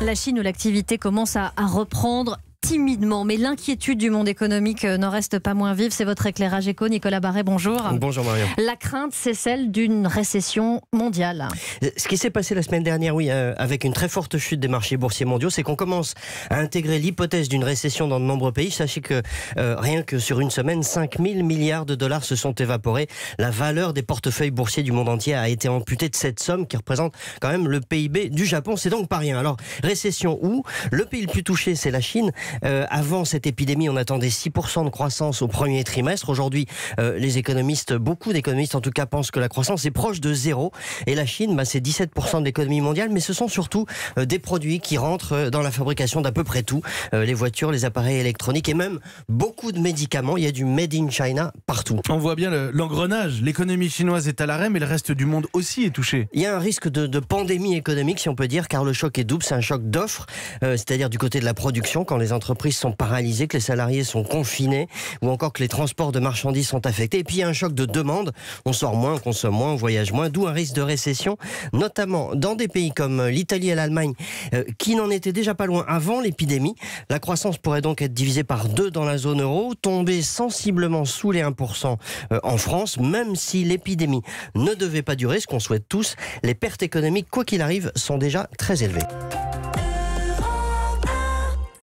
La Chine où l'activité commence à, reprendre timidement, mais l'inquiétude du monde économique euh, n'en reste pas moins vive. C'est votre éclairage éco, Nicolas Barret, bonjour. Bonjour Marion. La crainte, c'est celle d'une récession mondiale. Euh, ce qui s'est passé la semaine dernière, oui, euh, avec une très forte chute des marchés boursiers mondiaux, c'est qu'on commence à intégrer l'hypothèse d'une récession dans de nombreux pays. Sachez que rien que sur une semaine, 5 000 milliards de dollars se sont évaporés. La valeur des portefeuilles boursiers du monde entier a été amputée de cette somme qui représente quand même le PIB du Japon. C'est donc pas rien. Alors, récession où Le pays le plus touché, c'est la Chine, euh, avant cette épidémie, on attendait 6% de croissance au premier trimestre. Aujourd'hui, euh, les économistes, beaucoup d'économistes en tout cas, pensent que la croissance est proche de zéro. Et la Chine, bah, c'est 17% de l'économie mondiale, mais ce sont surtout euh, des produits qui rentrent dans la fabrication d'à peu près tout. les voitures, les appareils électroniques et même beaucoup de médicaments. Il y a du Made in China partout. On voit bien l'engrenage. l'économie chinoise est à l'arrêt, mais le reste du monde aussi est touché. Il y a un risque de, de pandémie économique, si on peut dire, car le choc est double. C'est un choc d'offres, c'est-à-dire du côté de la production, quand les entreprises entreprises sont paralysées, que les salariés sont confinés, ou encore que les transports de marchandises sont affectés. Et puis il y a un choc de demande. On sort moins, on consomme moins, on voyage moins, d'où un risque de récession, notamment dans des pays comme l'Italie et l'Allemagne, euh, qui n'en étaient déjà pas loin avant l'épidémie. La croissance pourrait donc être divisée par deux dans la zone euro, tomber sensiblement sous les 1% euh, en France, même si l'épidémie ne devait pas durer, ce qu'on souhaite tous. Les pertes économiques, quoi qu'il arrive, sont déjà très élevées.